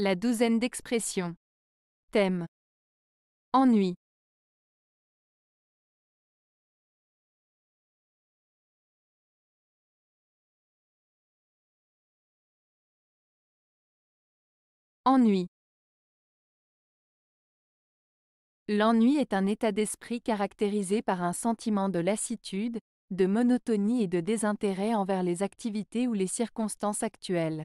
La douzaine d'expressions. Thème. Ennui. Ennui. L'ennui est un état d'esprit caractérisé par un sentiment de lassitude, de monotonie et de désintérêt envers les activités ou les circonstances actuelles.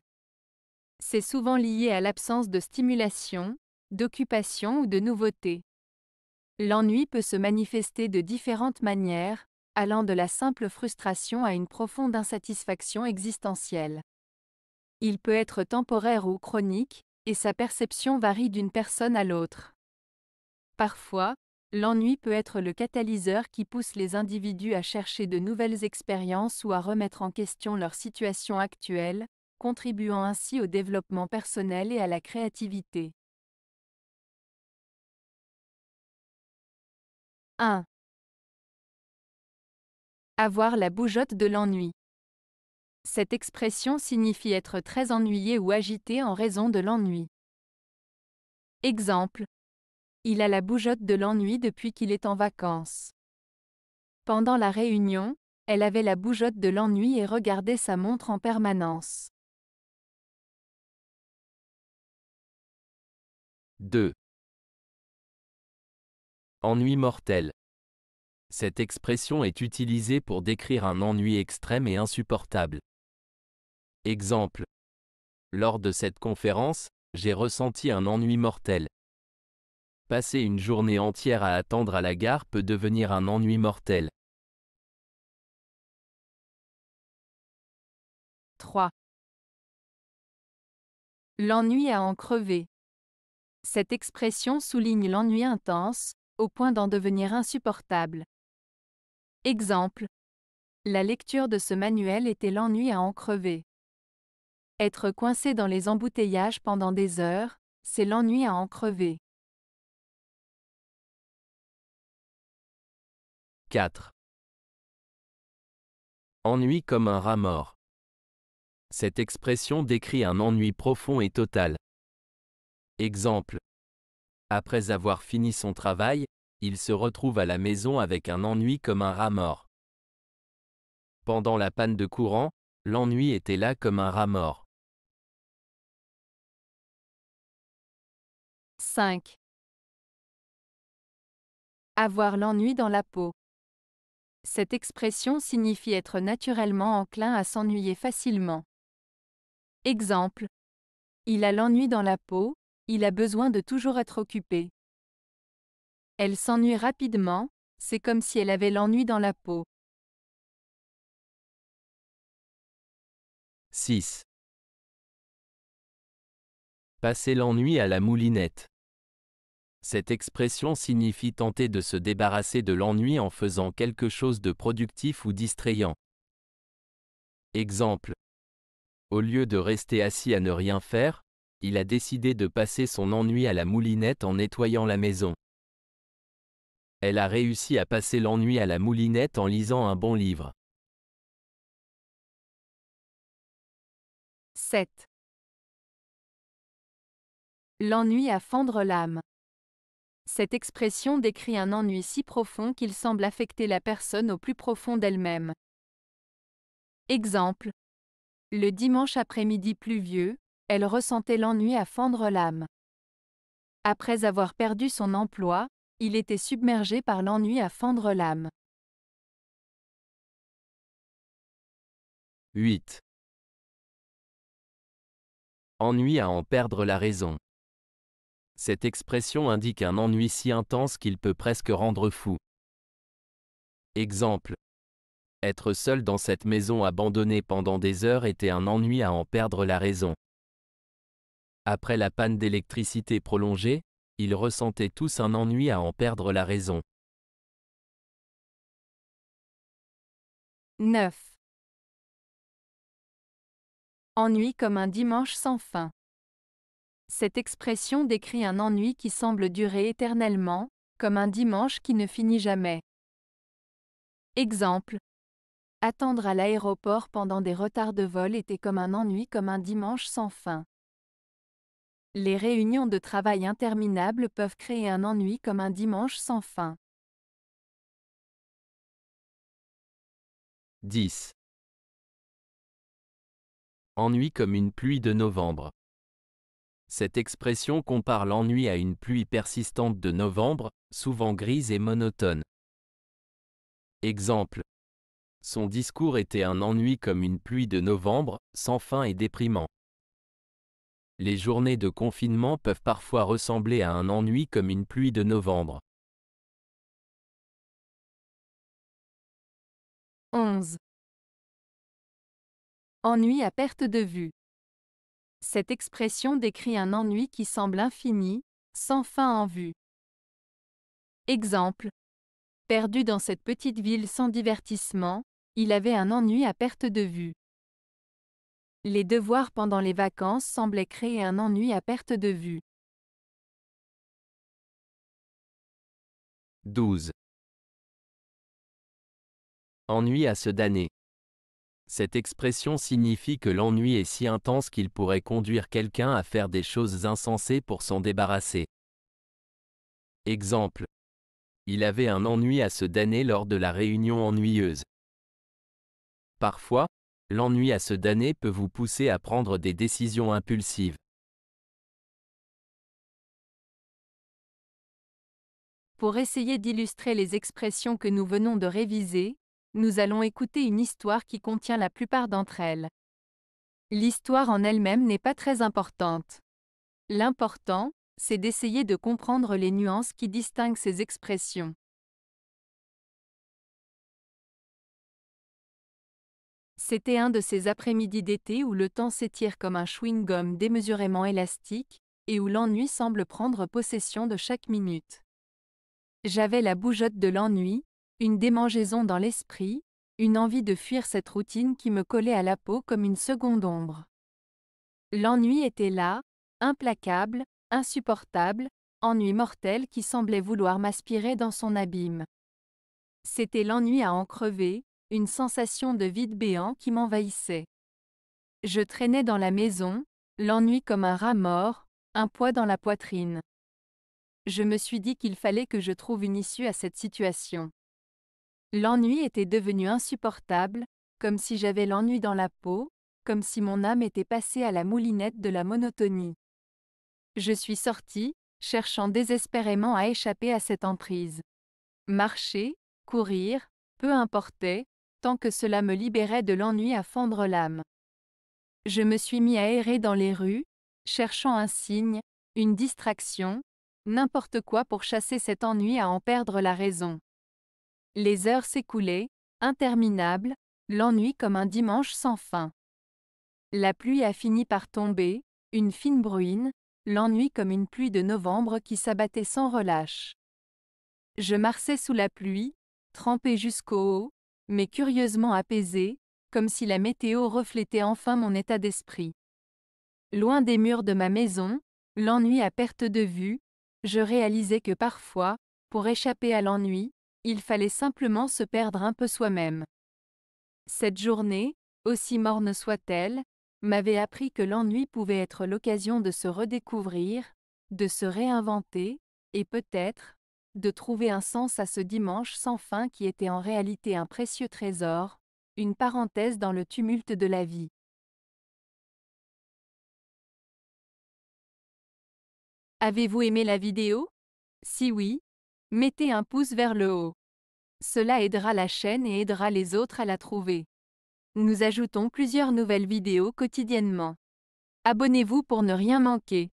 C'est souvent lié à l'absence de stimulation, d'occupation ou de nouveauté. L'ennui peut se manifester de différentes manières, allant de la simple frustration à une profonde insatisfaction existentielle. Il peut être temporaire ou chronique, et sa perception varie d'une personne à l'autre. Parfois, l'ennui peut être le catalyseur qui pousse les individus à chercher de nouvelles expériences ou à remettre en question leur situation actuelle, contribuant ainsi au développement personnel et à la créativité. 1. Avoir la bougeotte de l'ennui. Cette expression signifie être très ennuyé ou agité en raison de l'ennui. Exemple. Il a la bougeotte de l'ennui depuis qu'il est en vacances. Pendant la réunion, elle avait la bougeotte de l'ennui et regardait sa montre en permanence. 2. Ennui mortel. Cette expression est utilisée pour décrire un ennui extrême et insupportable. Exemple. Lors de cette conférence, j'ai ressenti un ennui mortel. Passer une journée entière à attendre à la gare peut devenir un ennui mortel. 3. L'ennui à en crever. Cette expression souligne l'ennui intense, au point d'en devenir insupportable. Exemple. La lecture de ce manuel était l'ennui à en crever. Être coincé dans les embouteillages pendant des heures, c'est l'ennui à en crever. 4. Ennui comme un rat mort. Cette expression décrit un ennui profond et total, Exemple. Après avoir fini son travail, il se retrouve à la maison avec un ennui comme un rat mort. Pendant la panne de courant, l'ennui était là comme un rat mort. 5. Avoir l'ennui dans la peau. Cette expression signifie être naturellement enclin à s'ennuyer facilement. Exemple. Il a l'ennui dans la peau, il a besoin de toujours être occupé. Elle s'ennuie rapidement, c'est comme si elle avait l'ennui dans la peau. 6. Passer l'ennui à la moulinette. Cette expression signifie tenter de se débarrasser de l'ennui en faisant quelque chose de productif ou distrayant. Exemple. Au lieu de rester assis à ne rien faire, il a décidé de passer son ennui à la moulinette en nettoyant la maison. Elle a réussi à passer l'ennui à la moulinette en lisant un bon livre. 7. L'ennui à fendre l'âme. Cette expression décrit un ennui si profond qu'il semble affecter la personne au plus profond d'elle-même. Exemple. Le dimanche après-midi pluvieux, elle ressentait l'ennui à fendre l'âme. Après avoir perdu son emploi, il était submergé par l'ennui à fendre l'âme. 8. Ennui à en perdre la raison. Cette expression indique un ennui si intense qu'il peut presque rendre fou. Exemple. Être seul dans cette maison abandonnée pendant des heures était un ennui à en perdre la raison. Après la panne d'électricité prolongée, ils ressentaient tous un ennui à en perdre la raison. 9. Ennui comme un dimanche sans fin. Cette expression décrit un ennui qui semble durer éternellement, comme un dimanche qui ne finit jamais. Exemple. Attendre à l'aéroport pendant des retards de vol était comme un ennui comme un dimanche sans fin. Les réunions de travail interminables peuvent créer un ennui comme un dimanche sans fin. 10. Ennui comme une pluie de novembre. Cette expression compare l'ennui à une pluie persistante de novembre, souvent grise et monotone. Exemple. Son discours était un ennui comme une pluie de novembre, sans fin et déprimant les journées de confinement peuvent parfois ressembler à un ennui comme une pluie de novembre. 11. Ennui à perte de vue. Cette expression décrit un ennui qui semble infini, sans fin en vue. Exemple. Perdu dans cette petite ville sans divertissement, il avait un ennui à perte de vue. Les devoirs pendant les vacances semblaient créer un ennui à perte de vue. 12. Ennui à se damner. Cette expression signifie que l'ennui est si intense qu'il pourrait conduire quelqu'un à faire des choses insensées pour s'en débarrasser. Exemple. Il avait un ennui à se damner lors de la réunion ennuyeuse. Parfois, l'ennui à se damner peut vous pousser à prendre des décisions impulsives. Pour essayer d'illustrer les expressions que nous venons de réviser, nous allons écouter une histoire qui contient la plupart d'entre elles. L'histoire en elle-même n'est pas très importante. L'important, c'est d'essayer de comprendre les nuances qui distinguent ces expressions. C'était un de ces après-midi d'été où le temps s'étire comme un chewing-gum démesurément élastique, et où l'ennui semble prendre possession de chaque minute. J'avais la bougeotte de l'ennui, une démangeaison dans l'esprit, une envie de fuir cette routine qui me collait à la peau comme une seconde ombre. L'ennui était là, implacable, insupportable, ennui mortel qui semblait vouloir m'aspirer dans son abîme. C'était l'ennui à en crever, une sensation de vide béant qui m'envahissait. Je traînais dans la maison, l'ennui comme un rat mort, un poids dans la poitrine. Je me suis dit qu'il fallait que je trouve une issue à cette situation. L'ennui était devenu insupportable, comme si j'avais l'ennui dans la peau, comme si mon âme était passée à la moulinette de la monotonie. Je suis sortie, cherchant désespérément à échapper à cette emprise. Marcher, courir, peu importait, tant que cela me libérait de l'ennui à fendre l'âme. Je me suis mis à errer dans les rues, cherchant un signe, une distraction, n'importe quoi pour chasser cet ennui à en perdre la raison. Les heures s'écoulaient, interminables, l'ennui comme un dimanche sans fin. La pluie a fini par tomber, une fine bruine, l'ennui comme une pluie de novembre qui s'abattait sans relâche. Je marchais sous la pluie, trempé jusqu'au haut, mais curieusement apaisé, comme si la météo reflétait enfin mon état d'esprit. Loin des murs de ma maison, l'ennui à perte de vue, je réalisais que parfois, pour échapper à l'ennui, il fallait simplement se perdre un peu soi-même. Cette journée, aussi morne soit-elle, m'avait appris que l'ennui pouvait être l'occasion de se redécouvrir, de se réinventer, et peut-être, de trouver un sens à ce dimanche sans fin qui était en réalité un précieux trésor, une parenthèse dans le tumulte de la vie. Avez-vous aimé la vidéo Si oui, mettez un pouce vers le haut. Cela aidera la chaîne et aidera les autres à la trouver. Nous ajoutons plusieurs nouvelles vidéos quotidiennement. Abonnez-vous pour ne rien manquer.